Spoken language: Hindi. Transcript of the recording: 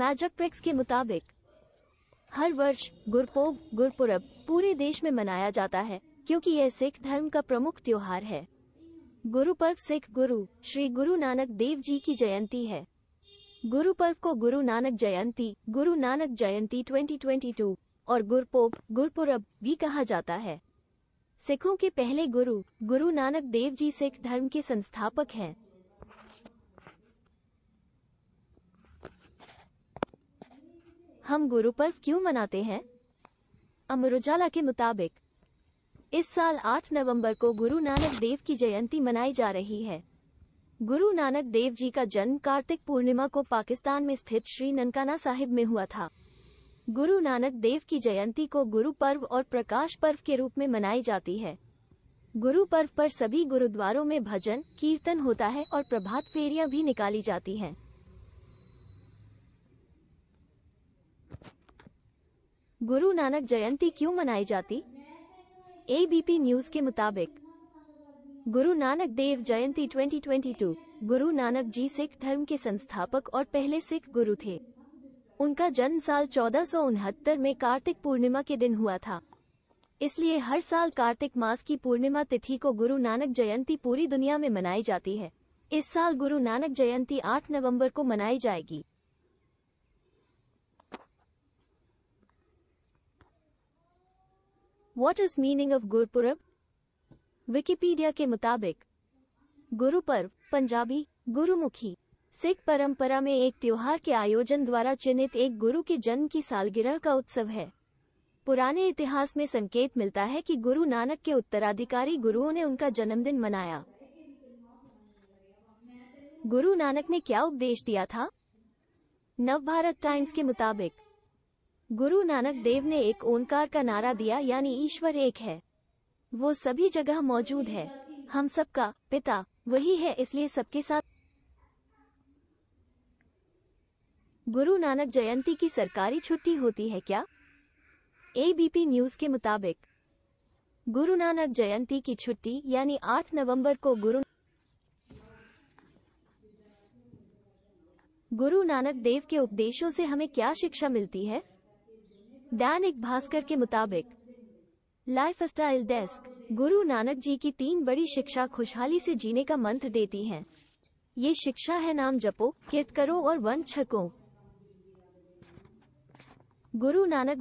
मैजिक प्रिक्स के मुताबिक हर वर्ष गुरपोब गुरपुरब पूरे देश में मनाया जाता है क्योंकि यह सिख धर्म का प्रमुख त्योहार है गुरु पर्व सिख गुरु श्री गुरु नानक देव जी की जयंती है गुरु पर्व को गुरु नानक जयंती गुरु नानक जयंती 2022 और गुरपोब गुरपुरब भी कहा जाता है सिखों के पहले गुरु गुरु नानक देव जी सिख धर्म के संस्थापक हैं हम गुरु पर्व क्यों मनाते हैं अमर उजाला के मुताबिक इस साल 8 नवंबर को गुरु नानक देव की जयंती मनाई जा रही है गुरु नानक देव जी का जन्म कार्तिक पूर्णिमा को पाकिस्तान में स्थित श्री ननकाना साहिब में हुआ था गुरु नानक देव की जयंती को गुरु पर्व और प्रकाश पर्व के रूप में मनाई जाती है गुरु पर्व पर सभी गुरुद्वारों में भजन कीर्तन होता है और प्रभात फेरियां भी निकाली जाती हैं। गुरु नानक जयंती क्यों मनाई जाती एबीपी न्यूज के मुताबिक गुरु नानक देव जयंती 2022 गुरु नानक जी सिख धर्म के संस्थापक और पहले सिख गुरु थे उनका जन्म साल चौदह में कार्तिक पूर्णिमा के दिन हुआ था इसलिए हर साल कार्तिक मास की पूर्णिमा तिथि को गुरु नानक जयंती पूरी दुनिया में मनाई जाती है इस साल गुरु नानक जयंती 8 नवंबर को मनाई जाएगी what is meaning of Gurpurab Wikipedia के मुताबिक गुरु पर्व पंजाबी गुरुमुखी सिख परंपरा में एक त्योहार के आयोजन द्वारा चिन्हित एक गुरु के जन्म की सालगिरह का उत्सव है पुराने इतिहास में संकेत मिलता है कि गुरु नानक के उत्तराधिकारी गुरुओं ने उनका जन्मदिन मनाया गुरु नानक ने क्या उपदेश दिया था नव भारत टाइम्स के मुताबिक गुरु नानक देव ने एक ओंकार का नारा दिया यानी ईश्वर एक है वो सभी जगह मौजूद है हम सबका पिता वही है इसलिए सबके साथ गुरु नानक जयंती की सरकारी छुट्टी होती है क्या एबीपी न्यूज के मुताबिक गुरु नानक जयंती की छुट्टी यानी 8 नवंबर को गुरु गुरु नानक देव के उपदेशों से हमें क्या शिक्षा मिलती है दैनिक भास्कर के मुताबिक लाइफ स्टाइल डेस्क गुरु नानक जी की तीन बड़ी शिक्षा खुशहाली से जीने का मंत्र देती हैं। ये शिक्षा है नाम जपो कीर्त करो और वन छको गुरु नानक